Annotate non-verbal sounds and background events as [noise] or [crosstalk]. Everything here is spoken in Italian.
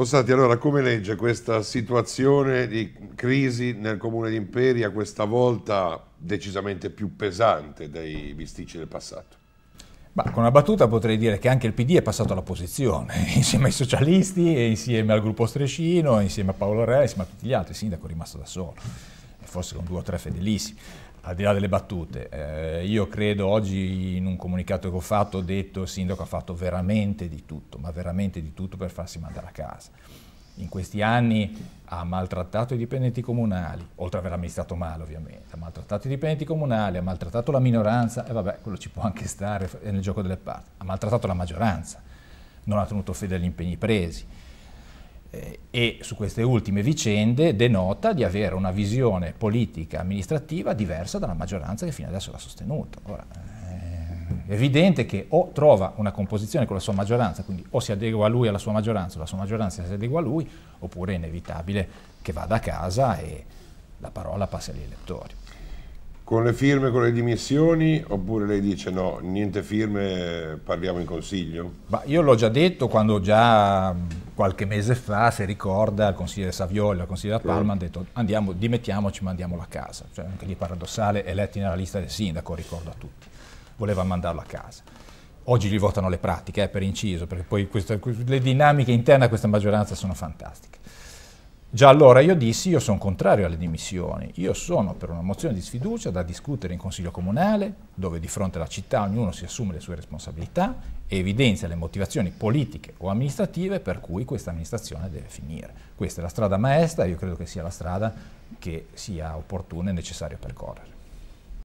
Fossati, allora come legge questa situazione di crisi nel comune di Imperia, questa volta decisamente più pesante dei bisticci del passato? Ma con una battuta potrei dire che anche il PD è passato all'opposizione, [laughs] insieme ai socialisti, insieme al gruppo Strescino, insieme a Paolo Re, insieme a tutti gli altri, il sindaco è rimasto da solo forse con due o tre fedelissimi. Al di là delle battute, eh, io credo oggi in un comunicato che ho fatto, ho detto il sindaco ha fatto veramente di tutto, ma veramente di tutto per farsi mandare a casa. In questi anni ha maltrattato i dipendenti comunali, oltre ad aver amministrato male ovviamente, ha maltrattato i dipendenti comunali, ha maltrattato la minoranza, e vabbè, quello ci può anche stare, è nel gioco delle parti, ha maltrattato la maggioranza, non ha tenuto fede agli impegni presi. Eh, e su queste ultime vicende denota di avere una visione politica amministrativa diversa dalla maggioranza che fino adesso l'ha sostenuto. Ora, eh, è evidente che o trova una composizione con la sua maggioranza, quindi o si adegua a lui alla sua maggioranza, o la sua maggioranza si adegua a lui, oppure è inevitabile che vada a casa e la parola passi agli elettori. Con le firme, con le dimissioni, oppure lei dice no, niente firme, parliamo in consiglio? Ma io l'ho già detto quando già qualche mese fa, se ricorda, il consigliere Saviola, il consigliere Palma, hanno detto andiamo, dimettiamoci mandiamolo a casa. Cioè, anche lì paradossale, eletti nella lista del sindaco, ricordo a tutti. Voleva mandarlo a casa. Oggi gli votano le pratiche, eh, per inciso, perché poi questa, le dinamiche interne a questa maggioranza sono fantastiche. Già allora io dissi io sono contrario alle dimissioni, io sono per una mozione di sfiducia da discutere in Consiglio Comunale, dove di fronte alla città ognuno si assume le sue responsabilità e evidenzia le motivazioni politiche o amministrative per cui questa amministrazione deve finire. Questa è la strada maestra e io credo che sia la strada che sia opportuna e necessario percorrere.